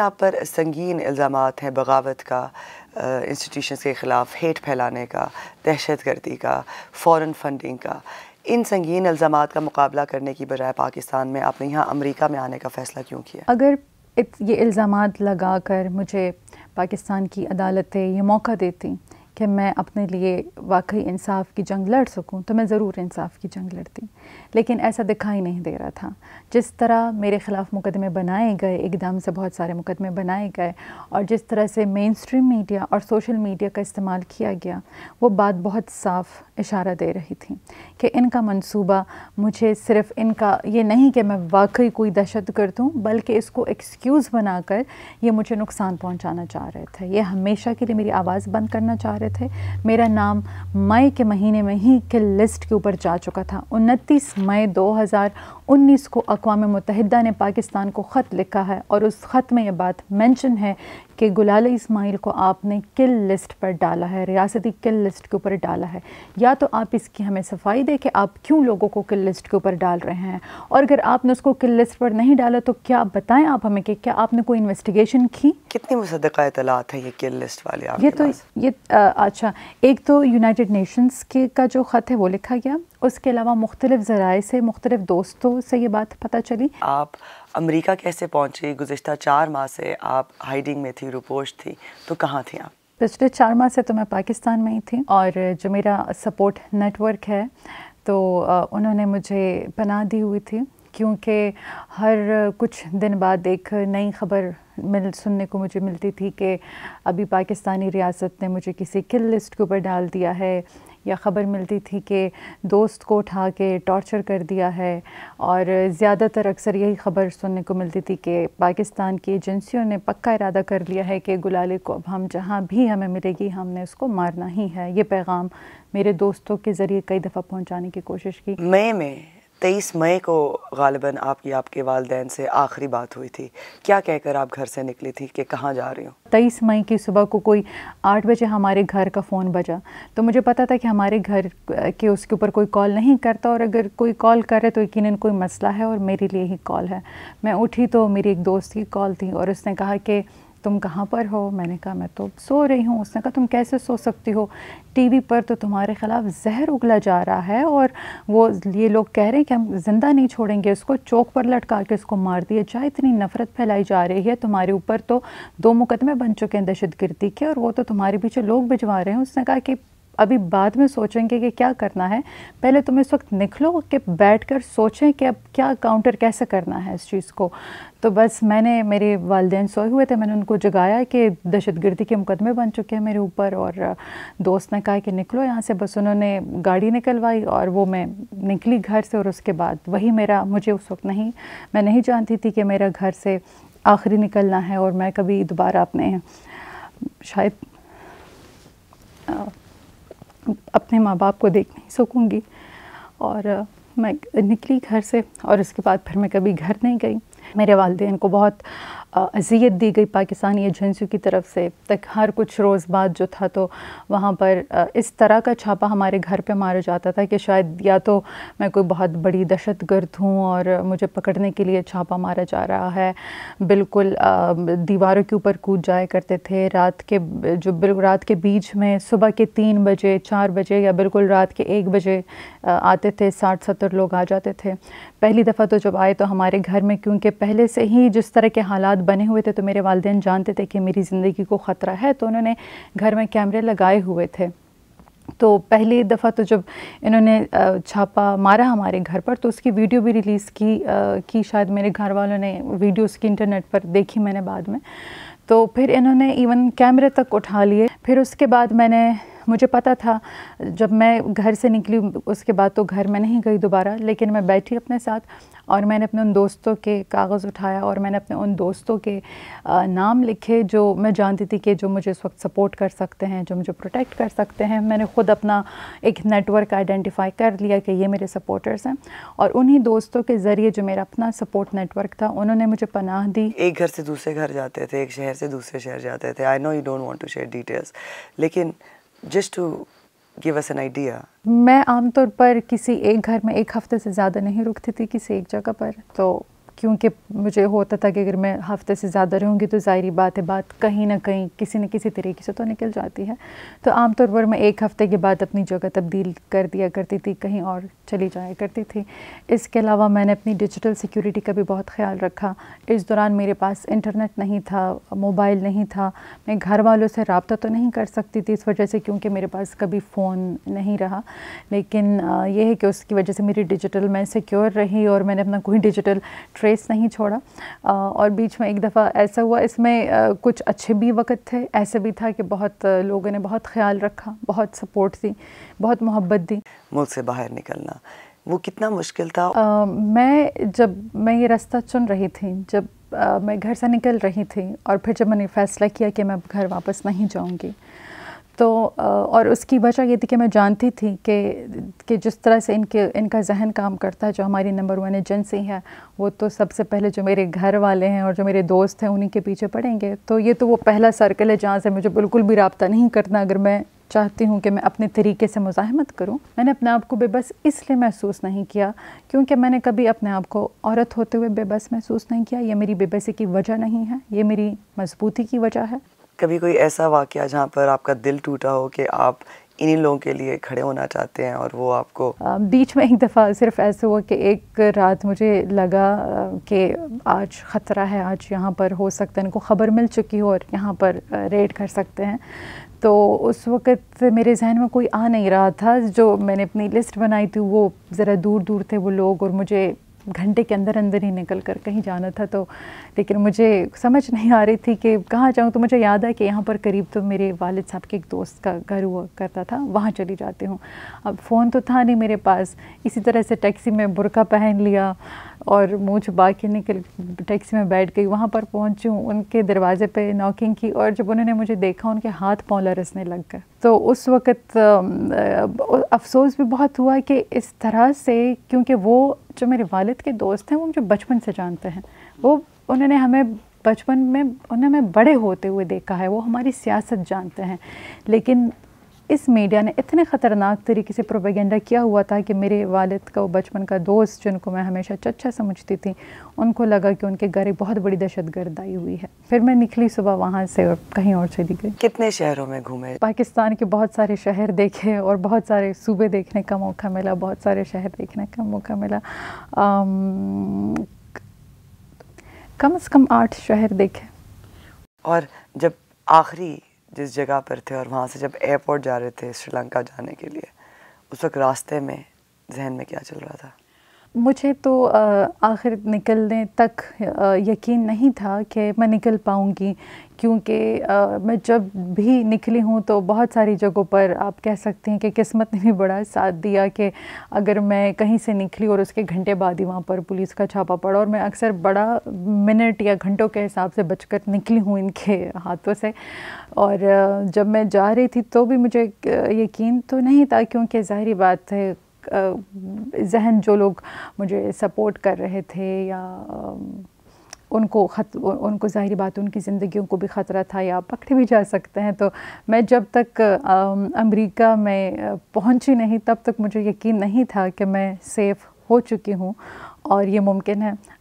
آپ پر سنگین الزامات ہیں بغاوت کا انسٹیٹیوشنز کے خلاف ہیٹ پھیلانے کا دہشت گردی کا فورن فنڈنگ کا ان سنگین الزامات کا مقابلہ کرنے کی بجائے پاکستان میں آپ نے یہاں امریکہ میں آنے کا فیصلہ کیوں کیا اگر یہ الزامات لگا کر مجھے پاکستان کی عدالتیں یہ موقع دیتیں کہ میں اپنے لیے واقعی انصاف کی جنگ لڑ سکوں تو میں ضرور انصاف کی جنگ لڑتی لیکن ایسا دکھائی نہیں دے رہا تھا جس طرح میرے خلاف مقدمے بنائے گئے ایک دم سے بہت سارے مقدمے بنائے گئے اور جس طرح سے مین سٹریم میڈیا اور سوشل میڈیا کا استعمال کیا گیا وہ بات بہت صاف اشارہ دے رہی تھی کہ ان کا منصوبہ مجھے صرف ان کا یہ نہیں کہ میں واقعی کوئی دہشت ہوں بلکہ اس کو ایکسکیوز بنا کر یہ مجھے نقصان پہنچانا چاہ رہے تھے یہ ہمیشہ کے لیے میری آواز بند کرنا چاہ رہے رہے تھے میرا نام مئی کے مہینے میں ہی کے لسٹ کے اوپر جا چکا تھا انتیس مئی دو ہزار انیس کو اقوام متحدہ نے پاکستان کو خط لکھا ہے اور اس خط میں یہ بات مینشن ہے کہ گلال اسماعیل کو آپ نے کل لسٹ پر ڈالا ہے ریاستی کل لسٹ کے اوپر ڈالا ہے یا تو آپ اس کی ہمیں صفائی دے کہ آپ کیوں لوگوں کو کل لسٹ کے اوپر ڈال رہے ہیں اور اگر آپ نے اس کو کل لسٹ پر نہیں ڈالا تو کیا بتائیں آپ ہمیں کہ کیا آپ نے کوئی انویسٹیگیشن کی کتنی مصدقہ اطلاعات ہیں یہ کل لسٹ والے یہ تو یہ اچھا ایک تو یونائٹڈ نیشنز کے کا جو خط ہے وہ لکھا گیا اس کے علاوہ مختلف ذرائع سے مختلف دوستوں سے یہ بات پتہ چلی آپ امریکہ کیسے پہنچی گزشتہ چار ماہ سے آپ ہائیڈنگ میں تھی روپوش تھی تو کہاں تھی آپ پچھلے چار ماہ سے تو میں پاکستان میں ہی تھی اور جو میرا سپورٹ نیٹ ورک ہے تو انہوں نے مجھے بنا دی ہوئی تھی کیونکہ ہر کچھ دن بعد ایک نئی خبر مل سننے کو مجھے ملتی تھی کہ ابھی پاکستانی ریاست نے مجھے کسی کل لسٹ کے اوپر ڈال دیا ہے یا خبر ملتی تھی کہ دوست کو اٹھا کے ٹارچر کر دیا ہے اور زیادہ تر اکثر یہی خبر سننے کو ملتی تھی کہ پاکستان کی ایجنسیوں نے پکا ارادہ کر لیا ہے کہ گلالے کو اب ہم جہاں بھی ہمیں ملے گی ہم نے اس کو مارنا ہی ہے یہ پیغام میرے دوستوں کے ذریعے کئی دفعہ پہنچانے کی کوشش کی میں تیئیس مئی کو غالباً آپ کی آپ کے والدین سے آخری بات ہوئی تھی کیا کہہ کر آپ گھر سے نکلی تھی کہ کہاں جا رہی ہوں تیئیس مئی کی صبح کو کوئی آٹھ بجے ہمارے گھر کا فون بجا تو مجھے پتا تھا کہ ہمارے گھر کے اس کے اوپر کوئی کال نہیں کرتا اور اگر کوئی کال کر تو یقیناً کوئی مسئلہ ہے اور میرے لیے ہی کال ہے میں اٹھی تو میری ایک دوست کی کال تھی اور اس نے کہا کہ تم کہاں پر ہو میں نے کہا میں تو سو رہی ہوں اس نے کہا تم کیسے سو سکتی ہو ٹی وی پر تو تمہارے خلاف زہر اگلا جا رہا ہے اور وہ یہ لوگ کہہ رہے ہیں کہ ہم زندہ نہیں چھوڑیں گے اس کو چوک پر لٹکا کے اس کو مار دیا جائے اتنی نفرت پھیلائی جا رہی ہے تمہارے اوپر تو دو مقدمے بن چکے ہیں دہشت گردی کے اور وہ تو تمہارے پیچھے لوگ بھجوا رہے ہیں اس نے کہا کہ ابھی بعد میں سوچیں گے کہ کیا کرنا ہے پہلے تم اس وقت نکلو کہ بیٹھ کر سوچیں کہ اب کیا کاؤنٹر کیسے کرنا ہے اس چیز کو تو بس میں نے میرے والدین سوئے ہوئے تھے میں نے ان کو جگایا کہ دہشت گردی کے مقدمے بن چکے ہیں میرے اوپر اور دوست نے کہا کہ نکلو یہاں سے بس انہوں نے گاڑی نکلوائی اور وہ میں نکلی گھر سے اور اس کے بعد وہی میرا مجھے اس وقت نہیں میں نہیں جانتی تھی کہ میرا گھر سے آخری نکلنا ہے اور میں کبھی دوبارہ اپنے شاید اپنے ماں باپ کو دیکھ نہیں سکوں گی اور میں نکلی گھر سے اور اس کے بعد پھر میں کبھی گھر نہیں گئی میرے والدین کو بہت اذیت دی گئی پاکستانی ایجنسیوں کی طرف سے تک ہر کچھ روز بعد جو تھا تو وہاں پر اس طرح کا چھاپہ ہمارے گھر پہ مارا جاتا تھا کہ شاید یا تو میں کوئی بہت بڑی دہشت گرد ہوں اور مجھے پکڑنے کے لیے چھاپہ مارا جا رہا ہے بالکل دیواروں کے اوپر کود جایا کرتے تھے رات کے جو بالکل رات کے بیچ میں صبح کے تین بجے چار بجے یا بالکل رات کے ایک بجے آتے تھے ساٹھ ستر لوگ آ جاتے تھے پہلی دفعہ تو جب آئے تو ہمارے گھر میں کیونکہ پہلے سے ہی جس طرح کے حالات بنے ہوئے تھے تو میرے والدین جانتے تھے کہ میری زندگی کو خطرہ ہے تو انہوں نے گھر میں کیمرے لگائے ہوئے تھے تو پہلی دفعہ تو جب انہوں نے چھاپا مارا ہمارے گھر پر تو اس کی ویڈیو بھی ریلیز کی کی شاید میرے گھر والوں نے ویڈیوز کی انٹرنیٹ پر دیکھی میں نے بعد میں تو پھر انہوں نے ایون کیمرے تک اٹھا لیے پھر اس کے بعد میں نے مجھے پتہ تھا جب میں گھر سے نکلی اس کے بعد تو گھر میں نہیں گئی دوبارہ لیکن میں بیٹھی اپنے ساتھ اور میں نے اپنے ان دوستوں کے کاغذ اٹھایا اور میں نے اپنے ان دوستوں کے نام لکھے جو میں جانتی تھی کہ جو مجھے اس وقت سپورٹ کر سکتے ہیں جو مجھے پروٹیکٹ کر سکتے ہیں میں نے خود اپنا ایک نیٹ ورک آئیڈینٹیفائی کر لیا کہ یہ میرے سپورٹرز ہیں اور انہی دوستوں کے ذریعے جو میرا اپنا سپورٹ نیٹ ورک تھا انہوں نے مجھے پناہ دی ایک گھر سے دوسرے گھر جاتے تھے ایک شہر سے دوسرے شہر جاتے تھے I know you don't want to share details لیکن ٹو گیو ایس آئیڈیا میں عام طور پر کسی ایک گھر میں ایک ہفتے سے زیادہ نہیں رکتی تھی کسی ایک جگہ پر تو کیونکہ مجھے ہوتا تھا کہ اگر میں ہفتے سے زیادہ رہوں گی تو ظاہری بات ہے بات کہیں نہ کہیں کسی نہ کسی طریقے سے تو نکل جاتی ہے تو عام طور پر میں ایک ہفتے کے بعد اپنی جگہ تبدیل کر دیا کرتی تھی کہیں اور چلی جایا کرتی تھی اس کے علاوہ میں نے اپنی ڈیجیٹل سیکیورٹی کا بھی بہت خیال رکھا اس دوران میرے پاس انٹرنیٹ نہیں تھا موبائل نہیں تھا میں گھر والوں سے رابطہ تو نہیں کر سکتی تھی اس وجہ سے کیونکہ میرے پاس کبھی فون نہیں رہا لیکن یہ ہے کہ اس کی وجہ سے میری ڈیجیٹل میں سیکیور رہی اور میں نے اپنا کوئی ڈیجیٹل ٹریس نہیں چھوڑا اور بیچ میں ایک دفعہ ایسا ہوا اس میں کچھ اچھے بھی وقت تھے ایسے بھی تھا کہ بہت لوگوں نے بہت خیال رکھا بہت سپورٹ دی بہت محبت دی ملک سے باہر نکلنا وہ کتنا مشکل تھا میں جب میں یہ راستہ چن رہی تھی جب میں گھر سے نکل رہی تھی اور پھر جب میں نے فیصلہ کیا کہ میں گھر واپس نہیں جاؤں گی تو اور اس کی وجہ یہ تھی کہ میں جانتی تھی کہ کہ جس طرح سے ان کے ان کا ذہن کام کرتا ہے جو ہماری نمبر ون ایجنسی ہے وہ تو سب سے پہلے جو میرے گھر والے ہیں اور جو میرے دوست ہیں انہیں کے پیچھے پڑھیں گے تو یہ تو وہ پہلا سرکل ہے جہاں سے مجھے بالکل بھی رابطہ نہیں کرنا اگر میں چاہتی ہوں کہ میں اپنے طریقے سے مزاحمت کروں میں نے اپنے آپ کو بے بس اس لیے محسوس نہیں کیا کیونکہ میں نے کبھی اپنے آپ کو عورت ہوتے ہوئے بے بس محسوس نہیں کیا یہ میری بے بسی کی وجہ نہیں ہے یہ میری مضبوطی کی وجہ ہے کبھی کوئی ایسا واقعہ جہاں پر آپ کا دل ٹوٹا ہو کہ آپ انہی لوگوں کے لیے کھڑے ہونا چاہتے ہیں اور وہ آپ کو بیچ میں ایک دفعہ صرف ایسا ہوا کہ ایک رات مجھے لگا کہ آج خطرہ ہے آج یہاں پر ہو سکتا ہے ان کو خبر مل چکی ہو اور یہاں پر ریڈ کر سکتے ہیں تو اس وقت میرے ذہن میں کوئی آ نہیں رہا تھا جو میں نے اپنی لسٹ بنائی تھی وہ ذرا دور دور تھے وہ لوگ اور مجھے گھنٹے کے اندر اندر ہی نکل کر کہیں جانا تھا تو لیکن مجھے سمجھ نہیں آ رہی تھی کہ کہاں جاؤں تو مجھے یاد ہے کہ یہاں پر قریب تو میرے والد صاحب کے ایک دوست کا گھر ہوا کرتا تھا وہاں چلی جاتی ہوں اب فون تو تھا نہیں میرے پاس اسی طرح سے ٹیکسی میں برقعہ پہن لیا اور منہ باقی نکل ٹیکسی میں بیٹھ گئی وہاں پر پہنچوں ان کے دروازے پہ ناکنگ کی اور جب انہوں نے مجھے دیکھا ان کے ہاتھ پاؤں لرسنے لگ گئے تو اس وقت افسوس بھی بہت ہوا کہ اس طرح سے کیونکہ وہ جو میرے والد کے دوست ہیں وہ مجھے بچپن سے جانتے ہیں وہ انہوں نے ہمیں بچپن میں انہوں نے ہمیں بڑے ہوتے ہوئے دیکھا ہے وہ ہماری سیاست جانتے ہیں لیکن اس میڈیا نے اتنے خطرناک طریقے سے پروپیگنڈا کیا ہوا تھا کہ میرے والد کا بچپن کا دوست جن کو میں ہمیشہ چچا سمجھتی تھی ان کو لگا کہ ان کے گھر ایک بہت بڑی دہشت گرد آئی ہوئی ہے پھر میں نکلی صبح وہاں سے اور کہیں اور چلی گئی کتنے شہروں میں گھومے پاکستان کے بہت سارے شہر دیکھے اور بہت سارے صوبے دیکھنے کا موقع ملا بہت سارے شہر دیکھنے کا موقع ملا کم از کم آٹھ شہر دیکھے اور جب آخری جس جگہ پر تھے اور وہاں سے جب ایئرپورٹ جا رہے تھے سری لنکا جانے کے لیے اس وقت راستے میں ذہن میں کیا چل رہا تھا مجھے تو آخر نکلنے تک یقین نہیں تھا کہ میں نکل پاؤں گی کیونکہ میں جب بھی نکلی ہوں تو بہت ساری جگہوں پر آپ کہہ سکتے ہیں کہ قسمت نے بھی بڑا ساتھ دیا کہ اگر میں کہیں سے نکلی اور اس کے گھنٹے بعد ہی وہاں پر پولیس کا چھاپا پڑا اور میں اکثر بڑا منٹ یا گھنٹوں کے حساب سے بچ کر نکلی ہوں ان کے ہاتھوں سے اور جب میں جا رہی تھی تو بھی مجھے یقین تو نہیں تھا کیونکہ ظاہری بات ہے ذہن جو لوگ مجھے سپورٹ کر رہے تھے یا ان کو خط ان کو ظاہری بات ان کی زندگیوں کو بھی خطرہ تھا یا پکڑے بھی جا سکتے ہیں تو میں جب تک امریکہ میں پہنچی نہیں تب تک مجھے یقین نہیں تھا کہ میں سیف ہو چکی ہوں اور یہ ممکن ہے